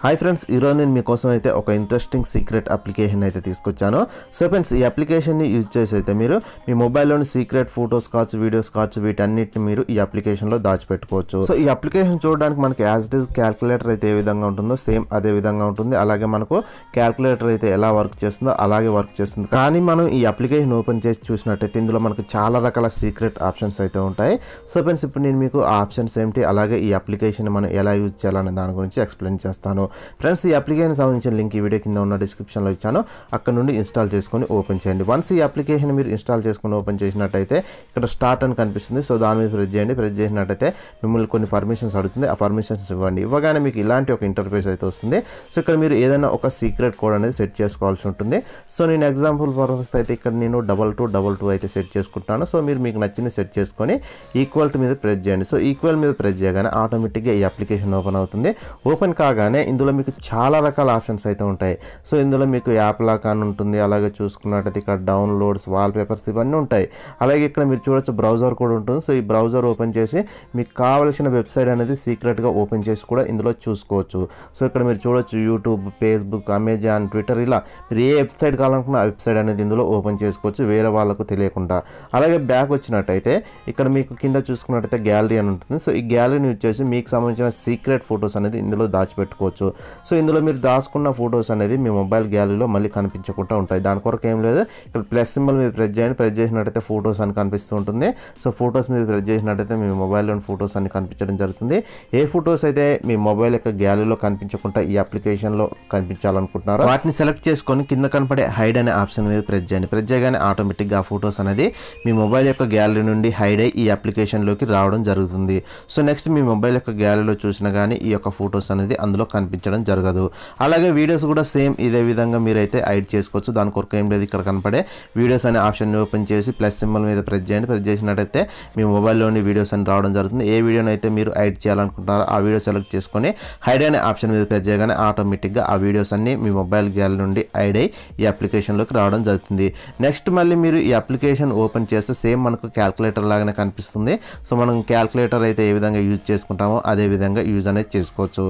hi friends ఈరోజు నేను మీకోసం అయితే ఒక ఇంట్రెస్టింగ్ సీక్రెట్ అప్లికేషన్ అయితే తీసుకొచ్చాను సో ఫ్రెండ్స్ ఈ అప్లికేషన్ని యూజ్ చేసి అయితే మీరు మీ మొబైల్లోని సీక్రెట్ ఫొటోస్ కావచ్చు వీడియోస్ కావచ్చు వీటన్నిటిని మీరు ఈ అప్లికేషన్లో దాచిపెట్టుకోవచ్చు సో ఈ అప్లికేషన్ చూడడానికి మనకి యాజ్ ఇట్ ఈస్ క్యాల్కులేటర్ అయితే ఏ విధంగా ఉంటుందో సేమ్ అదే విధంగా ఉంటుంది అలాగే మనకు క్యాల్కులేటర్ అయితే ఎలా వర్క్ చేస్తుందో అలాగే వర్క్ చేస్తుంది కానీ మనం ఈ అప్లికేషన్ ఓపెన్ చేసి చూసినట్టయితే ఇందులో మనకు చాలా రకాల సీక్రెట్ ఆప్షన్స్ అయితే ఉంటాయి సో ఫ్రెండ్స్ ఇప్పుడు నేను మీకు ఆ ఆప్షన్స్ ఏమిటి అలాగే ఈ అప్లికేషన్ మనం ఎలా యూజ్ చేయాలనే దాని గురించి ఎక్స్ప్లెయిన్ చేస్తాను ఫ్రెండ్స్ ఈ అప్లికేషన్ సంబంధించిన లింక్ ఈ వీడియో కింద ఉన్న డిస్క్రిప్షన్లో ఇచ్చాను అక్కడ నుండి ఇన్స్టాల్ చేసుకొని ఓపెన్ చేయండి వన్స్ ఈ అప్లికేషన్ మీరు ఇన్స్టాల్ చేసుకొని ఓపెన్ చేసినట్టయితే ఇక్కడ స్టార్ట్ అని కనిపిస్తుంది సో దాని మీద ప్రెస్ చేయండి ప్రెస్ చేసినట్టయితే మిమ్మల్ని కొన్ని పర్మిషన్స్ అడుగుతుంది ఆ పర్మిషన్స్ ఇవ్వండి ఇవ్వగానే మీకు ఇలాంటి ఒక ఇంటర్ఫేస్ అయితే వస్తుంది సో ఇక్కడ మీరు ఏదైనా ఒక సీక్రెట్ కోడ్ అనేది సెట్ చేసుకోవాల్సి ఉంటుంది సో నేను ఎగ్జాంపుల్ పర్పస్ అయితే ఇక్కడ నేను డబల్ టూ డబల్ టూ అయితే సెట్ చేసుకుంటాను సో మీరు మీకు నచ్చింది సెట్ చేసుకొని ఈక్వల్ మీద ప్రెస్ చేయండి సో ఈక్వల్ మీద ప్రెస్ చేయగానే ఆటోమేటిక్గా ఈ అప్లికేషన్ ఓపెన్ అవుతుంది ఓపెన్ కాగానే ఇందులో మీకు చాలా రకాల ఆప్షన్స్ అయితే ఉంటాయి సో ఇందులో మీకు యాప్ లాక్ అని ఉంటుంది అలాగే చూసుకున్నట్టయితే ఇక్కడ డౌన్లోడ్స్ వాల్పేపర్స్ ఇవన్నీ ఉంటాయి అలాగే ఇక్కడ మీరు చూడొచ్చు బ్రౌజర్ కూడా ఉంటుంది సో ఈ బ్రౌజర్ ఓపెన్ చేసి మీకు కావలసిన వెబ్సైట్ అనేది సీక్రెట్గా ఓపెన్ చేసి కూడా ఇందులో చూసుకోవచ్చు సో ఇక్కడ మీరు చూడొచ్చు యూట్యూబ్ ఫేస్బుక్ అమెజాన్ ట్విట్టర్ ఇలా మీరు ఏ వెబ్సైట్ కావాలనుకున్న ఆ వెబ్సైట్ అనేది ఇందులో ఓపెన్ చేసుకోవచ్చు వేరే వాళ్ళకు తెలియకుండా అలాగే బ్యాక్ వచ్చినట్టయితే ఇక్కడ మీకు కింద చూసుకున్నట్టయితే గ్యాలరీ అని ఉంటుంది సో ఈ గ్యాలరీని యూజ్ చేసి మీకు సంబంధించిన సీక్రెట్ ఫొటోస్ అనేది ఇందులో దాచిపెట్టుకోవచ్చు సో ఇందులో మీరు దాచుకున్న ఫొటోస్ అనేది మీ మొబైల్ గ్యాలరీలో మళ్ళీ కనిపించకుండా ఉంటాయి దాని కొరకు ఏం లేదు ఇక్కడ ప్లస్ సింబల్ మీరు ప్రెస్ చేయండి ప్రెస్ చేసినట్టయితే ఫొటోస్ అని కనిపిస్తూ ఉంటుంది సో ఫొటోస్ మీరు ప్రెస్ చేసినట్టయితే మీ మొబైల్లోని ఫొటోస్ అన్ని కనిపించడం జరుగుతుంది ఏ ఫొటోస్ అయితే మీ మొబైల్ యొక్క గ్యాలరీలో కనిపించకుండా ఈ అప్లికేషన్లో కనిపించాలనుకుంటున్నారు వాటిని సెలెక్ట్ చేసుకొని కింద కనపడే హైడ్ అనే ఆప్షన్ మీద ప్రెస్ చేయండి ప్రెస్ చేయగానే ఆటోమేటిక్గా ఫొటోస్ అనేది మీ మొబైల్ యొక్క గ్యాలరీ నుండి హైడ్ అయ్యి ఈ అప్లికేషన్లోకి రావడం జరుగుతుంది సో నెక్స్ట్ మీ మొబైల్ యొక్క గ్యాలరీలో చూసినా కానీ ఈ యొక్క ఫొటోస్ అనేది అందులో కనిపిస్తుంది కనిపించడం జరగదు అలాగే వీడియోస్ కూడా సేమ్ ఇదే విధంగా మీరైతే ఐడ్ చేసుకోవచ్చు దాని కొరకు ఏం లేదు ఇక్కడ కనపడే వీడియోస్ అనే ఆప్షన్ ఓపెన్ చేసి ప్లస్ సింబల్ మీద ప్రెస్ చేయండి ప్రెస్ చేసినట్టయితే మీ మొబైల్లోని వీడియోస్ అని రావడం జరుగుతుంది ఏ వీడియోని అయితే మీరు ఐడ్ చేయాలనుకుంటున్నారో ఆ వీడియో సెలెక్ట్ చేసుకొని హైడ్ అనే ఆప్షన్ మీద ప్రెస్ చేయగానే ఆటోమేటిక్గా ఆ వీడియోస్ అన్ని మీ మొబైల్ గ్యాలరీ నుండి ఐడ్ అయ్యి ఈ అప్లికేషన్లోకి రావడం జరుగుతుంది నెక్స్ట్ మళ్ళీ మీరు ఈ అప్లికేషన్ ఓపెన్ చేస్తే సేమ్ మనకు క్యాల్కులేటర్ లాగానే కనిపిస్తుంది సో మనం క్యాల్కులేటర్ అయితే ఏ విధంగా యూజ్ చేసుకుంటామో అదే విధంగా యూజ్ అనేది చేసుకోవచ్చు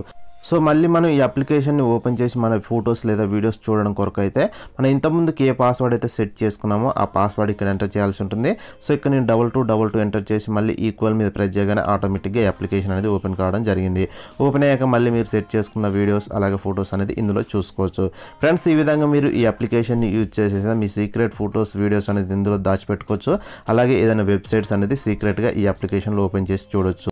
సో మళ్ళీ మనం ఈ అప్లికేషన్ని ఓపెన్ చేసి మన ఫొటోస్ లేదా వీడియోస్ చూడడం కొరకు అయితే మనం ఇంతకుముందుకు ఏ పాస్వర్డ్ అయితే సెట్ చేసుకున్నామో ఆ పాస్వర్డ్ ఇక్కడ ఎంటర్ చేయాల్సి ఉంటుంది సో ఇక్కడ నేను double two double two enter చేసి మళ్ళీ ఈక్వల్ మీద ప్రెస్ చేయగానే ఆటోమేటిక్గా ఈ అప్లికేషన్ అనేది ఓపెన్ కావడం జరిగింది ఓపెన్ అయ్యాక మళ్ళీ మీరు సెట్ చేసుకున్న వీడియోస్ అలాగే ఫొటోస్ అనేది ఇందులో చూసుకోవచ్చు ఫ్రెండ్స్ ఈ విధంగా మీరు ఈ అప్లికేషన్ని యూజ్ చేసేసి మీ సీక్రెట్ ఫొటోస్ వీడియోస్ అనేది ఇందులో దాచిపెట్టుకోవచ్చు అలాగే ఏదైనా వెబ్సైట్స్ అనేది సీక్రెట్గా ఈ అప్లికేషన్లో ఓపెన్ చేసి చూడొచ్చు